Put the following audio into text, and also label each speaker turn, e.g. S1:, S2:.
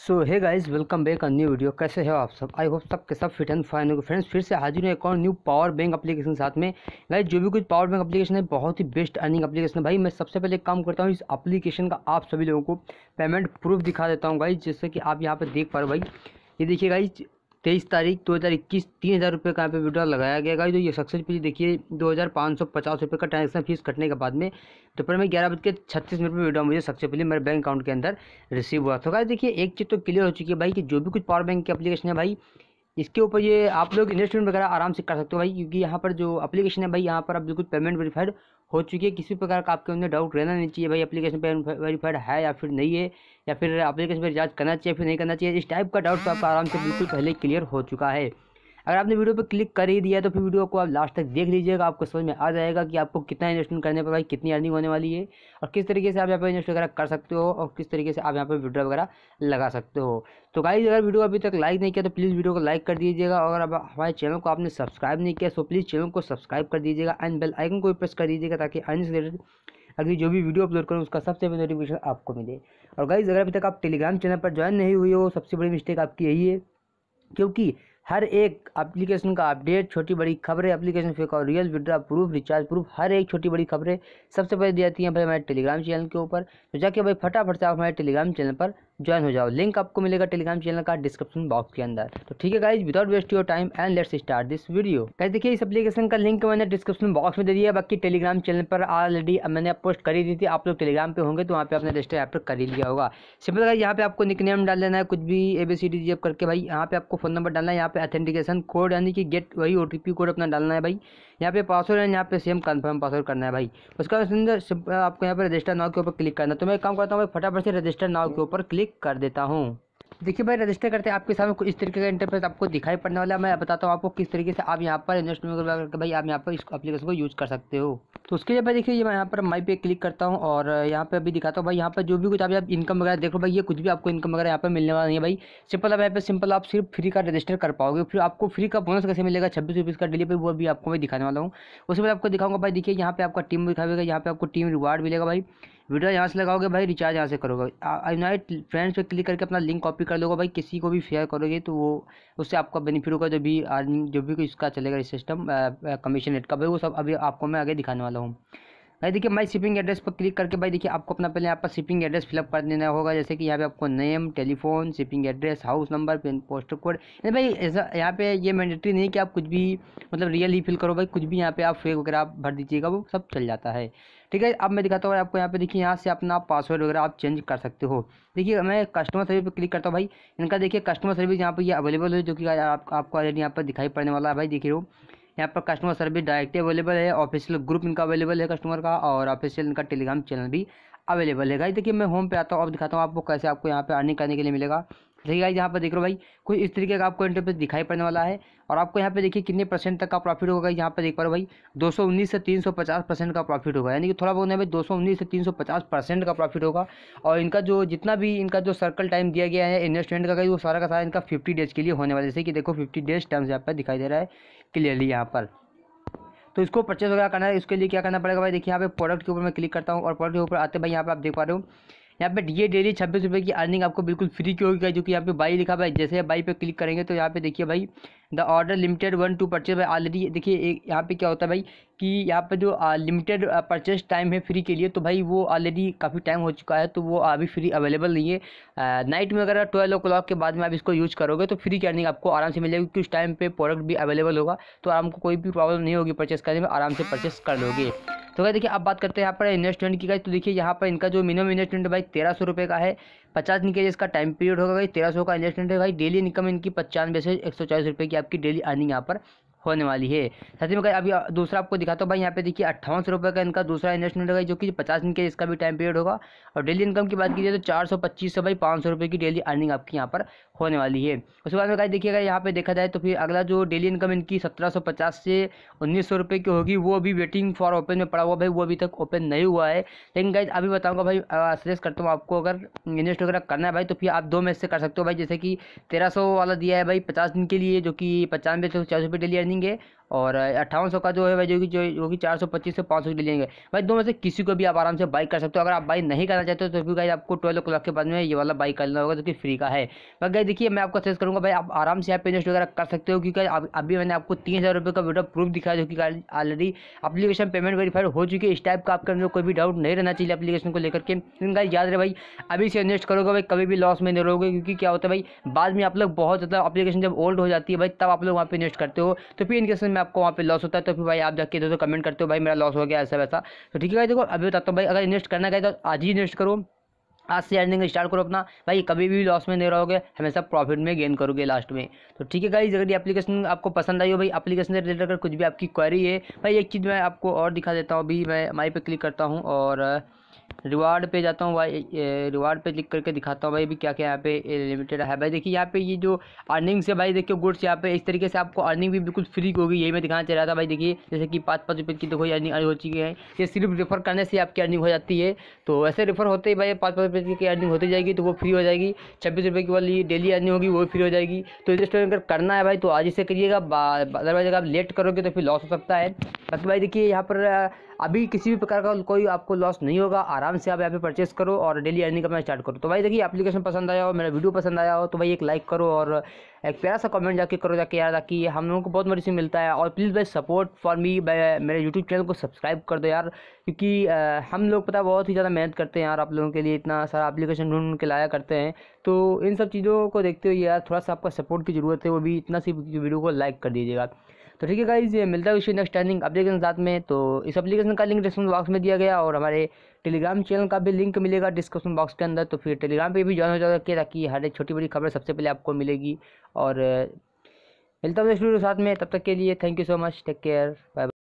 S1: सो hey guys welcome back new video कैसे हो आप सब आई होप सब के सब फिट एंड फाइन होगा फ्रेंड्स फिर से हाजिर हूँ एक और न्यू पावर बैंक अपलीकेशन साथ में गाइज जो भी कुछ पावर बैंक अपलीकेशन है बहुत ही बेस्ट अर्निंग अपलीकेशन है भाई मैं सबसे पहले काम करता हूँ इस अपलीकेशन का आप सभी लोगों को पेमेंट प्रूफ दिखा देता हूँ गाइज जैसे कि आप यहाँ पर देख पा रहे हो भाई ये देखिए गाइज तेईस तारीख दो हज़ार इक्कीस तीन हज़ार रुपये का यहाँ पे विड्रॉल लगाया गया गाइस तो ये सक्सेस फीस देखिए दो हज़ार पाँच सौ पचास रुपये का ट्रांजेक्शन फीस कटने के बाद में दोपहर में ग्यारह बज के छत्तीस मिनट में विड्रॉ मुझे पहले मेरे बैंक अकाउंट के अंदर रिसीव हुआ था तो गाइस देखिए एक चीज़ तो क्लियर हो चुकी है भाई कि जो भी कुछ पावर बैंक की अपलीकेशन है भाई इसके ऊपर ये आप लोग इन्वेस्टमेंट वगैरह आराम से कर सकते हो भाई क्योंकि यहाँ पर जो अपलीकेशन है भाई यहाँ पर आप बिल्कुल पेमेंट वेरीफाइड हो चुकी है किसी प्रकार का आपके अंदर डाउट रहना नहीं चाहिए भाई अपलीकेशन पेमेंट वेरीफाइड है या फिर नहीं है या फिर अपलीकेशन पर रिचार्ज करना चाहिए फिर नहीं करना चाहिए इस टाइप का डाउट तो आपका आराम से बिल्कुल पहले क्लियर हो चुका है अगर आपने वीडियो पर क्लिक कर ही दिया तो फिर वीडियो को आप लास्ट तक देख लीजिएगा आपको समझ में आ जाएगा कि आपको कितना इन्वेस्टमेंट करने पर भाई कितनी अर्निंग होने वाली है और किस तरीके से आप यहाँ पर इन्वेस्ट वगैरह कर सकते हो और किस तरीके से आप यहाँ पर वीडियो वगैरह लगा सकते हो तो गाइज अगर वीडियो अभी तक लाइक नहीं किया तो प्लीज़ वीडियो को लाइक कर दीजिएगा और अब हमारे चैनल को आपने सब्सक्राइब नहीं किया सो प्लीज़ चैनल को सब्सक्राइब कर दीजिएगा एंड बेल आइकन को भी प्रेस कर दीजिएगा ताकि अर्निंग अगली जो भी वीडियो अपलोड करूँ उसका सबसे बड़ी नोटिफिकेशन आपको मिले और गाइज अगर अभी तक आप टेलीग्राम चैनल पर ज्वाइन नहीं हुई हो सबसे बड़ी मिस्टेक आपकी यही है क्योंकि हर एक एप्लीकेशन का अपडेट छोटी बड़ी खबरें एप्लीकेशन फेक और real withdraw proof recharge proof हर एक छोटी बड़ी खबरें सबसे पहले दी जाती हैं भाई हमारे टेलीग्राम चैनल के ऊपर तो जाके भाई फटाफट से आप हमारे टेलीग्राम चैनल पर ज्वाइन हो जाओ लिंक आपको मिलेगा टेलीग्राम चैनल का डिस्क्रिप्शन बॉक्स के अंदर तो ठीक है guys without waste your time and let's start this video कैसे देखिए इस एप्लीकेशन का लिंक मैंने डिस्क्रिप्शन बॉक्स में दे दिया बाकी टेलीग्राम चैनल पर ऑलरेडी मैंने पोस्ट करी दी थी आप लोग टेलीग्राम पे होंगे तो वहाँ पे आपने रजिस्टर ऐप पर कर ही लिया होगा सिंपल गाइज यहाँ पे आपको निक नेम डाल देना है कुछ भी A B C D G करके भाई यहाँ पे आपको फोन नंबर डालना है यहाँ पे अथेंटिकेशन कोड यानी कि गेट वही ओ टी पी कोड अपना डालना है भाई यहाँ पे पासवर्ड है यहाँ पे सेम कन्फर्म पासवर्ड करना है भाई उसका आपको यहाँ पे रजिस्टर नाव के ऊपर क्लिक करना है तो मैं काम करता हूँ भाई फटाफट से रजिस्टर नाव के ऊपर क्लिक कर देता हूँ देखिए भाई रजिस्टर करते हैं आपके सामने इस तरीके का इंटरफेस आपको दिखाई पड़ने वाला है मैं बताता हूँ आपको किस तरीके से आप यहाँ पर इन्वेस्टमेंट करके भाई आप यहाँ पर इस एप्लीकेशन को यूज़ कर सकते हो तो उसके लिए भाई देखिए ये मैं यहाँ पर माई पे क्लिक करता हूँ और यहाँ पर अभी दिखाता हूँ भाई यहाँ पर जो भी कुछ आप इनकम वगैरह देखो भाई ये कुछ भी आपको इनकम वगैरह यहाँ पर मिलने वाला नहीं है भाई सिंपल आप यहाँ पर सिंपल आप सिर्फ फ्री का रजिस्टर कर पाओगे फिर आपको फ्री का बोनस कैसे मिलेगा छब्बीस रुपीज़ का डिलीवर वो भी आपको मैं दिखाने वाला हूँ उसके बाद आपको दिखाऊंगा भाई देखिए यहाँ पर आपका टीम दिखाएगा यहाँ पर आपको टीम रिवार्ड मिलेगा भाई वीडियो यहाँ से लगाओगे भाई रिचार्ज यहाँ से करोगे यूनाइट फ्रेंड्स पे क्लिक करके अपना लिंक कॉपी कर लोगे भाई किसी को भी शेयर करोगे तो वो उससे आपका बेनिफिट होगा जो भी अर्निंग जो भी इसका चलेगा सिस्टम कमीशन रेट का भाई वो सब अभी आपको मैं आगे दिखाने वाला हूँ भाई देखिए माई शिपिंग एड्रेस पर क्लिक करके भाई देखिए आपको अपना पहले यहाँ पर शिपिंग एड्रेस फिलअप कर देना होगा जैसे कि यहाँ पे आपको name telephone shipping address house number pin poster code यानी भाई ऐसा यहाँ पे ये मैंडेटरी नहीं कि आप कुछ भी मतलब रियल ही फिल करो भाई कुछ भी यहाँ पे आप फेक वगैरह आप भर दीजिएगा वो सब चल जाता है ठीक है अब मैं दिखाता हूँ आपको यहाँ पे देखिए यहाँ से अपना पासवर्ड वगैरह आप चेंज कर सकते हो देखिए मैं कस्टमर सर्विस पर क्लिक करता हूँ भाई इनका देखिए कस्टमर सर्विस यहाँ पर ये अवेलेबल है जो कि आपको ऑलरेडी यहाँ पर दिखाई पड़ने वाला है भाई देखिए हो यहाँ पर कस्टमर सर्विस डायरेक्ट अवेलेबल है ऑफिशियल ग्रुप इनका अवेलेबल है कस्टमर का और ऑफिशियल इनका टेलीग्राम चैनल भी अवेलेबल है भाई देखिए मैं होम पे आता हूँ अब दिखाता हूँ आपको कैसे आपको यहाँ पे अर्निंग करने के लिए मिलेगा देखिए गाइज यहाँ पर देख रहे हो भाई कुछ इस तरीके का आपको इंटरफेस दिखाई पड़ने वाला है और आपको यहाँ पे देखिए कितने परसेंट तक का प्रॉफिट होगा यहाँ पर देख पा रहे हो भाई 219 से 350 परसेंट का प्रॉफिट होगा यानी कि थोड़ा बहुत भाई 219 से 350 परसेंट का प्रॉफिट होगा और इनका जो जितना भी इनका जो सर्कल टाइम दिया गया है इन्वेस्टमेंट का वो सारा का सारा इनका फिफ्टी डेज के लिए होने वाला जैसे कि देखो फिफ्टी डेज टर्म्स यहाँ पर दिखाई दे रहा है क्लियरली यहाँ पर तो इसको परचेज वगैरह करना है इसके लिए क्या करना पड़ेगा भाई देखिए यहाँ पे प्रोडक्ट के ऊपर मैं क्लिक करता हूँ और प्रोडक्ट के ऊपर आते भाई यहाँ पर आप देख पा रहे हो यहाँ पे ये डेली छब्बीस रुपये की अर्निंग आपको बिल्कुल फ्री की होगी जो कि यहाँ पे बाई लिखा भाई जैसे बाई पे क्लिक करेंगे तो यहाँ पे देखिए भाई the order limited one to purchase भाई ऑलरेडी देखिए यहाँ पे क्या होता है भाई कि यहाँ पे जो लिमिटेड परचेज टाइम है फ्री के लिए तो भाई वो ऑलरेडी काफ़ी टाइम हो चुका है तो वो अभी फ्री अवेलेबल नहीं है नाइट में अगर ट्वेल्व ओ के बाद में आप इसको यूज़ करोगे तो फ्री की अर्निंग आपको आराम से मिल जाएगी क्योंकि उस टाइम पर प्रोडक्ट भी अवेलेबल होगा तो आपको कोई भी प्रॉब्लम नहीं होगी परचेस करने में आराम से परचेस कर लोगे तो भाई देखिए अब बात करते हैं यहाँ पर इन्वेस्टमेंट की गई तो देखिए यहाँ पर इनका जो मिनिमम इन्वेस्टमेंट है भाई तेरह सौ रुपये का है पचास दिन के इसका टाइम पीरियड होगा भाई तेरह सौ का इन्वेस्टमेंट है भाई डेली इनकम इनकी पचानवे से एक सौ चालीस रुपये की आपकी डेली अर्निंग यहाँ पर होने वाली है साथ ही में अभी दूसरा आपको दिखाता हूँ भाई यहाँ पे देखिए अट्ठावन सौ रुपये का इनका दूसरा इन्वेस्टमेंट होगा जो कि पचास दिन के इसका भी टाइम पीरियड होगा और डेली इनकम की बात की जाए तो चार सौ पच्चीस सौ भाई पाँच सौ रुपये की डेली अर्निंग आपकी यहाँ पर होने वाली है उसके बाद में कहा देखिएगा यहाँ पे देखा जाए तो फिर अगला जो डेली इनकम इनकी सत्रह सौ पचास से उन्नीस सौ रुपये की होगी वो अभी वेटिंग फॉर ओपन में पड़ा हुआ भाई वो अभी तक ओपन नहीं हुआ है लेकिन गाइज अभी बताऊँगा भाई सजेस्ट करता हूँ आपको अगर इन्वेस्ट वगैरह करना है भाई तो फिर आप दो मैसेज कर सकते हो भाई जैसे कि तेरह सौ वाला दिया है भाई पचास दिन के लिए जो कि पचानवे सौ चार सौ रुपये डेली நீங்கள் और अट्ठावन का जो है भाई जो कि जो जो कि चार सौ पच्चीस से पाँच सौ की लेंगे भाई दोनों से किसी को भी आप आराम से बाई कर सकते हो अगर आप बाई नहीं करना चाहते हो तो भी गाइज आपको ट्वेल्व ओ के बाद में ये वाला बाई करना होगा जो कि फ्री का है बस गई देखिए मैं आपको सजेस्ट करूँगा भाई आप आराम से आप इन्वेस्ट वगैरह कर सकते हो क्योंकि अभी मैंने आपको तीन हज़ार रुपये का वीडियो प्रूफ दिखाया जो कि ऑलरेडी अपलीकेशन पेमेंट वेरीफाइड हो चुकी है इस टाइप का आपके अंदर कोई भी डाउट नहीं रहना चाहिए अपलीकेशन को लेकर के गाइड याद रहे भाई अभी से इन्वेस्ट करोगे भाई कभी भी लॉस में नहीं रहोगे क्योंकि क्या होता है भाई बाद में आप लोग बहुत ज़्यादा अपलीकेशन जब ओल्ड हो जाती है भाई तब आप लोग वहाँ पर इन्वेस्ट करते हो तो फिर इनकेशन में में आपको वहाँ पे लॉस होता है तो फिर भाई आप जाके दोस्तों कमेंट करते हो भाई मेरा लॉस हो गया ऐसा वैसा तो ठीक है भाई देखो अभी बताता हूँ भाई अगर इन्वेस्ट करना चाहिए तो आज ही इन्वेस्ट करो आज से अर्निंग स्टार्ट करो अपना भाई कभी भी लॉस में नहीं रहोगे हमेशा प्रॉफिट में गेन करोगे लास्ट में तो ठीक है गाइज अगर ये एप्लीकेशन आपको पसंद आई हो भाई एप्लीकेशन से रिलेटेड अगर कुछ भी आपकी क्वेरी है भाई एक चीज़ मैं आपको और दिखा देता हूँ अभी मैं माई पे क्लिक करता हूँ और रिवार्ड पे जाता हूँ भाई रिवार्ड पे क्लिक करके दिखाता हूँ भाई भी क्या क्या यहाँ पे लिमिटेड है भाई देखिए यहाँ पे ये जो अर्निंग्स है भाई देखिए गुड्स यहाँ पे इस तरीके से आपको अर्निंग भी बिल्कुल फ्री होगी यही मैं दिखाना चाह रहा था भाई देखिए जैसे कि पाँच पाँच रुपये की देखो ये अर्निंग हो चुकी है ये सिर्फ रेफर करने से आपकी अर्निंग हो जाती है तो ऐसे रेफर होते ही भाई पाँच पाँच रुपये की अर्निंग होती जाएगी तो वो फ्री हो जाएगी छब्बीस रुपये की वाली डेली अर्निंग होगी वो फ्री हो जाएगी तो इन्वेस्टमेंट अगर करना है भाई तो आज इसे से करिएगा अदरवाइज अगर आप लेट करोगे तो फिर लॉस हो सकता है बस भाई देखिए यहाँ पर अभी किसी भी प्रकार का कोई आपको लॉस नहीं होगा आराम से आप यहाँ पे परचेस करो और डेली अर्निंग करना स्टार्ट करो तो भाई देखिए एप्लीकेशन पसंद आया हो मेरा वीडियो पसंद आया हो तो भाई एक लाइक करो और एक प्यारा सा कमेंट जाके करो जाके यार ताकि हम लोगों को बहुत से मिलता है और प्लीज़ भाई सपोर्ट फॉर मी मेरे यूट्यूब चैनल को सब्सक्राइब कर दो यार क्योंकि हम लोग पता बहुत ही ज़्यादा मेहनत करते हैं यार आप लोगों के लिए इतना सारा अपलीकेशन ढूंढ के लाया करते हैं तो इन सब चीज़ों को देखते हुए यार थोड़ा सा आपका सपोर्ट की ज़रूरत है वो भी इतना सी वीडियो को लाइक कर दीजिएगा तो ठीक है गाइज मिलता है उसी नेक्स्ट टाइमिंग अपडेट के साथ में तो इस एप्लीकेशन का लिंक डिस्क्रिप्शन बॉक्स में दिया गया और हमारे टेलीग्राम चैनल का भी लिंक मिलेगा डिस्क्रिप्शन बॉक्स के अंदर तो फिर टेलीग्राम पे भी ज्वाइन हो जाएगा क्या ताकि हर एक छोटी बड़ी खबर सबसे पहले आपको मिलेगी और मिलता हूँ साथ में तब तक के लिए thank you so much take care bye